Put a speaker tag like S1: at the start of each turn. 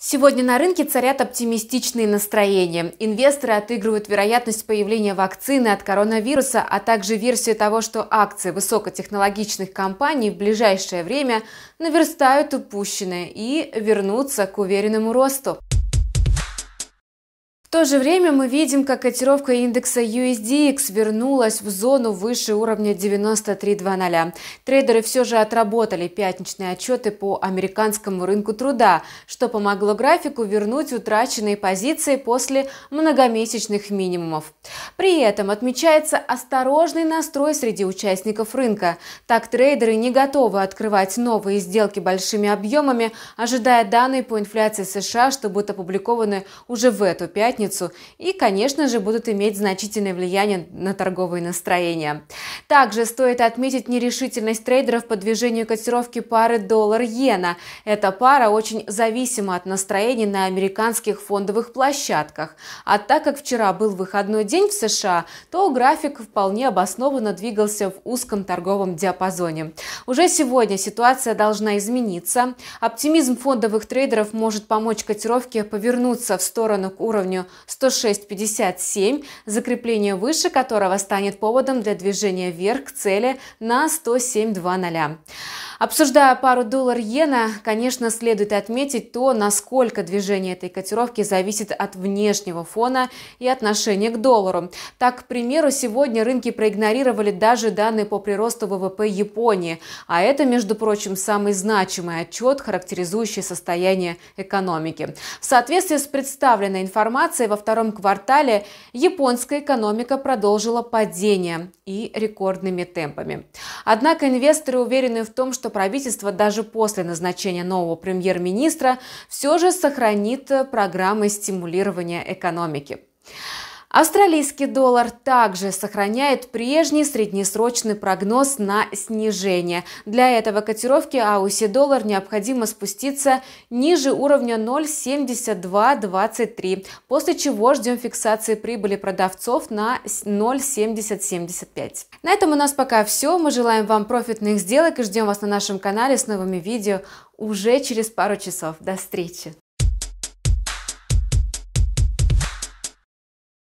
S1: Сегодня на рынке царят оптимистичные настроения. Инвесторы отыгрывают вероятность появления вакцины от коронавируса, а также версию того, что акции высокотехнологичных компаний в ближайшее время наверстают упущенное и вернутся к уверенному росту. В то же время мы видим, как котировка индекса USDX вернулась в зону выше уровня 93.00. Трейдеры все же отработали пятничные отчеты по американскому рынку труда, что помогло графику вернуть утраченные позиции после многомесячных минимумов. При этом отмечается осторожный настрой среди участников рынка. Так трейдеры не готовы открывать новые сделки большими объемами, ожидая данные по инфляции США, что будут опубликованы уже в эту пятницу и, конечно же, будут иметь значительное влияние на торговые настроения. Также стоит отметить нерешительность трейдеров по движению котировки пары доллар-иена. Эта пара очень зависима от настроений на американских фондовых площадках. А так как вчера был выходной день в США, США, то график вполне обоснованно двигался в узком торговом диапазоне. Уже сегодня ситуация должна измениться. Оптимизм фондовых трейдеров может помочь котировке повернуться в сторону к уровню 106.57, закрепление выше которого станет поводом для движения вверх к цели на 107.00. Обсуждая пару доллар-иена, конечно, следует отметить то, насколько движение этой котировки зависит от внешнего фона и отношения к доллару. Так, к примеру, сегодня рынки проигнорировали даже данные по приросту ВВП Японии, а это, между прочим, самый значимый отчет, характеризующий состояние экономики. В соответствии с представленной информацией, во втором квартале японская экономика продолжила падение и рекордными темпами. Однако инвесторы уверены в том, что правительство даже после назначения нового премьер-министра все же сохранит программы стимулирования экономики. Австралийский доллар также сохраняет прежний среднесрочный прогноз на снижение. Для этого котировки АУСИ доллар необходимо спуститься ниже уровня 0,7223, после чего ждем фиксации прибыли продавцов на 0,7075. На этом у нас пока все. Мы желаем вам профитных сделок и ждем вас на нашем канале с новыми видео уже через пару часов. До встречи!